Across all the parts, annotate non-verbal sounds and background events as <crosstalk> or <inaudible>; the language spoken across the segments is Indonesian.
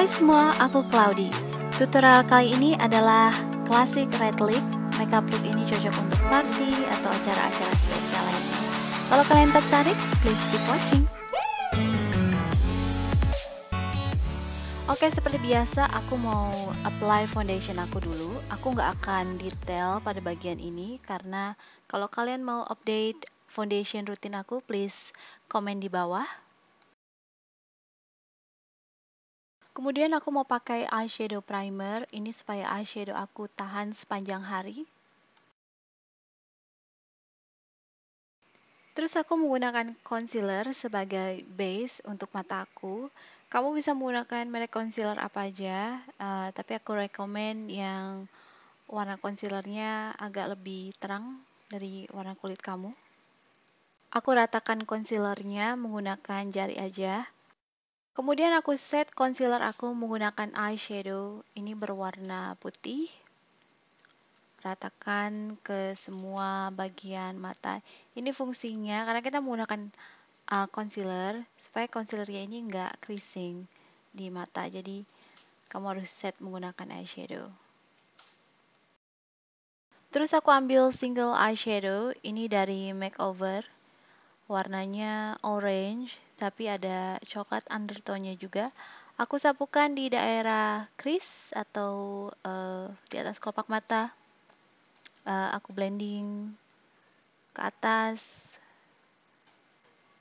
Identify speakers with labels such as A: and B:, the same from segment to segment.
A: Hai semua, aku Claudi. Tutorial kali ini adalah classic red lip. Makeup look ini cocok untuk party atau acara-acara spesial lainnya. Kalau kalian tertarik, please keep watching. Oke, seperti biasa aku mau apply foundation aku dulu. Aku nggak akan detail pada bagian ini karena kalau kalian mau update foundation rutin aku, please komen di bawah.
B: Kemudian aku mau pakai eyeshadow primer, ini supaya eyeshadow aku tahan sepanjang hari.
A: Terus aku menggunakan concealer sebagai base untuk mataku. Kamu bisa menggunakan merek concealer apa aja, uh, tapi aku rekomen yang warna concealernya agak lebih terang dari warna kulit kamu. Aku ratakan concealernya menggunakan jari aja. Kemudian aku set concealer aku menggunakan eyeshadow. Ini berwarna putih. Ratakan ke semua bagian mata. Ini fungsinya karena kita menggunakan uh, concealer supaya concealernya ini enggak creasing di mata. Jadi kamu harus set menggunakan eyeshadow. Terus aku ambil single eyeshadow ini dari Makeover warnanya orange tapi ada coklat undertone-nya juga aku sapukan di daerah crease atau uh, di atas kelopak mata uh, aku blending ke atas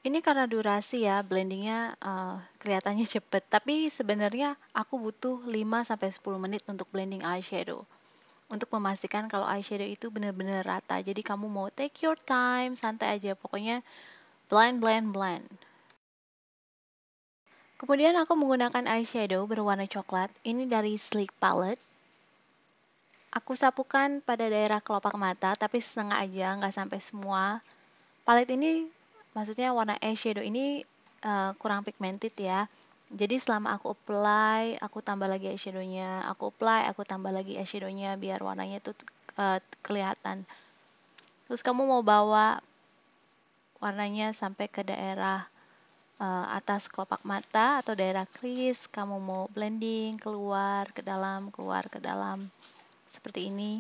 A: ini karena durasi ya blendingnya uh, kelihatannya <laughs> cepet tapi sebenarnya aku butuh 5-10 menit untuk blending eyeshadow untuk memastikan kalau eyeshadow itu benar-benar rata jadi kamu mau take your time santai aja pokoknya blend, blend, blend. Kemudian aku menggunakan eyeshadow berwarna coklat, ini dari Sleek Palette. Aku sapukan pada daerah kelopak mata, tapi setengah aja, nggak sampai semua. Palette ini, maksudnya warna eyeshadow ini uh, kurang pigmented ya. Jadi selama aku apply, aku tambah lagi eyeshadownya, aku apply, aku tambah lagi eyeshadownya biar warnanya tuh uh, kelihatan. Terus kamu mau bawa warnanya sampai ke daerah uh, atas kelopak mata atau daerah kris, kamu mau blending keluar ke dalam
B: keluar ke dalam seperti ini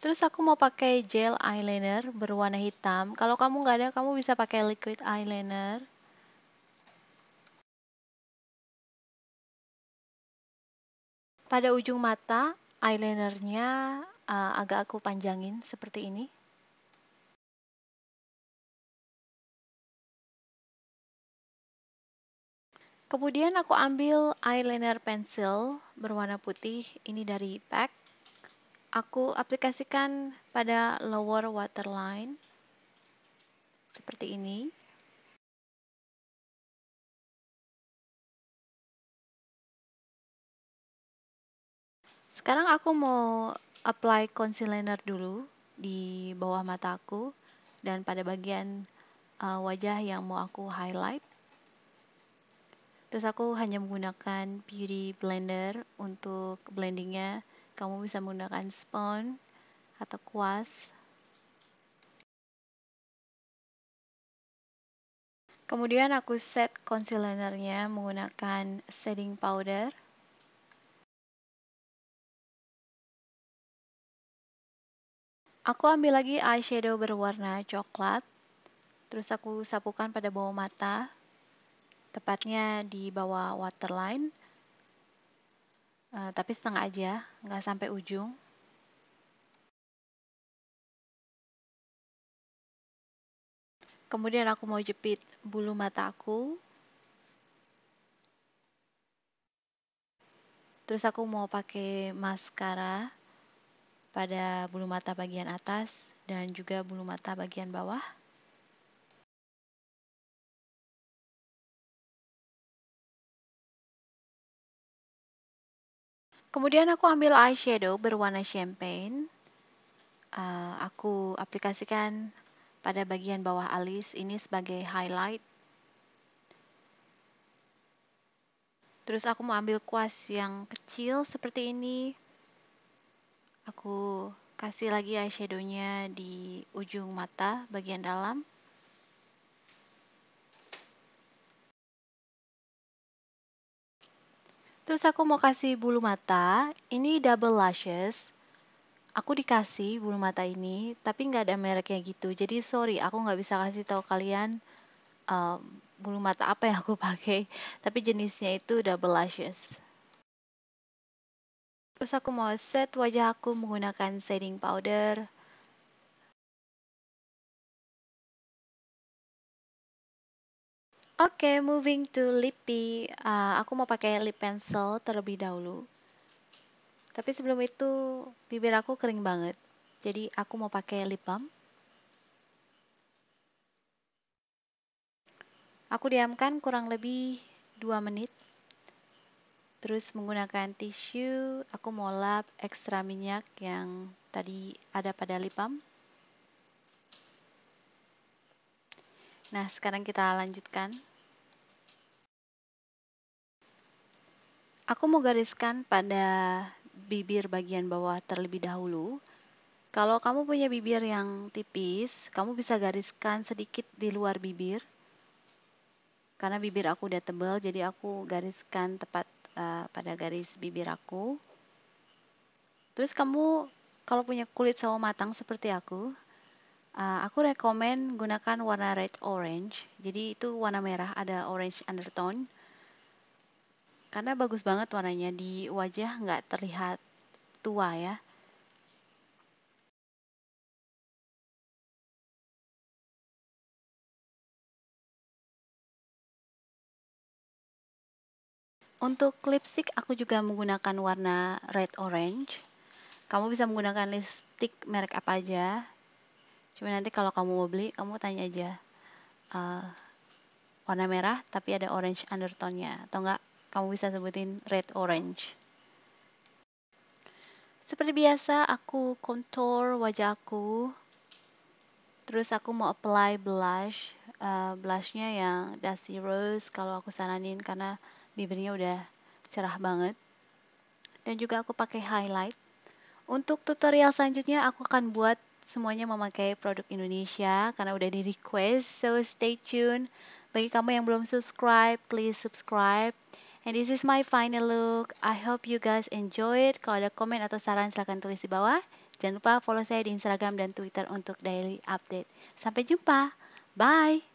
B: Terus aku mau pakai gel eyeliner berwarna hitam. Kalau kamu nggak ada, kamu bisa pakai liquid eyeliner. Pada ujung mata, eyelinernya uh, agak aku panjangin seperti ini. Kemudian aku ambil eyeliner pensil berwarna putih,
A: ini dari pack aku aplikasikan pada lower
B: waterline seperti ini. Sekarang aku mau apply concealer dulu di bawah
A: mataku dan pada bagian uh, wajah yang mau aku highlight. Terus aku hanya menggunakan Beauty Blender untuk
B: blendingnya kamu bisa menggunakan spons atau kuas. Kemudian aku set concealernya menggunakan setting powder. Aku ambil lagi eyeshadow berwarna coklat, terus aku sapukan pada bawah mata,
A: tepatnya di bawah waterline. Eh, tapi setengah
B: aja, nggak sampai ujung. Kemudian aku mau jepit bulu mata aku. Terus aku mau
A: pakai maskara pada bulu mata bagian atas dan juga
B: bulu mata bagian bawah. Kemudian aku ambil eyeshadow berwarna champagne. Uh, aku
A: aplikasikan pada bagian bawah alis ini sebagai highlight. Terus aku mau ambil kuas yang kecil seperti ini. Aku kasih lagi eyeshadownya di ujung mata bagian dalam. Terus aku mau kasih bulu mata, ini double lashes. Aku dikasih bulu mata ini, tapi nggak ada mereknya gitu. Jadi sorry, aku nggak bisa kasih tahu kalian uh, bulu mata apa yang aku <laughs> pakai. Tapi jenisnya itu double lashes.
B: Terus aku mau set wajah aku menggunakan setting powder. Oke, moving to lippy. Uh, aku mau pakai lip pencil terlebih dahulu.
A: Tapi sebelum itu bibir aku kering banget. Jadi aku mau pakai lip balm. Aku diamkan kurang lebih 2 menit. Terus menggunakan tisu, aku mau lap ekstra minyak yang tadi ada pada lip balm. Nah, sekarang kita lanjutkan. Aku mau gariskan pada bibir bagian bawah terlebih dahulu. Kalau kamu punya bibir yang tipis, kamu bisa gariskan sedikit di luar bibir. Karena bibir aku udah tebal, jadi aku gariskan tepat uh, pada garis bibir aku. Terus kamu kalau punya kulit sawo matang seperti aku, uh, aku rekomen gunakan warna red orange. Jadi itu warna merah ada orange undertone karena bagus banget warnanya di wajah nggak terlihat
B: tua ya. Untuk lipstick aku juga menggunakan warna
A: red orange. Kamu bisa menggunakan lipstick merek apa aja. Cuma nanti kalau kamu mau beli, kamu tanya aja uh, warna merah tapi ada orange undertone-nya atau enggak kamu bisa sebutin red orange. Seperti biasa, aku contour wajahku Terus aku mau apply blush. Uh, blushnya yang dusty rose kalau aku saranin karena bibirnya udah cerah banget. Dan juga aku pakai highlight. Untuk tutorial selanjutnya aku akan buat semuanya memakai produk Indonesia karena udah di request. So stay tune. Bagi kamu yang belum subscribe, please subscribe. And this is my final look. I hope you guys enjoy it. Kalau ada komen atau saran silahkan tulis di bawah. Jangan lupa follow saya di Instagram dan Twitter untuk daily update. Sampai jumpa. Bye.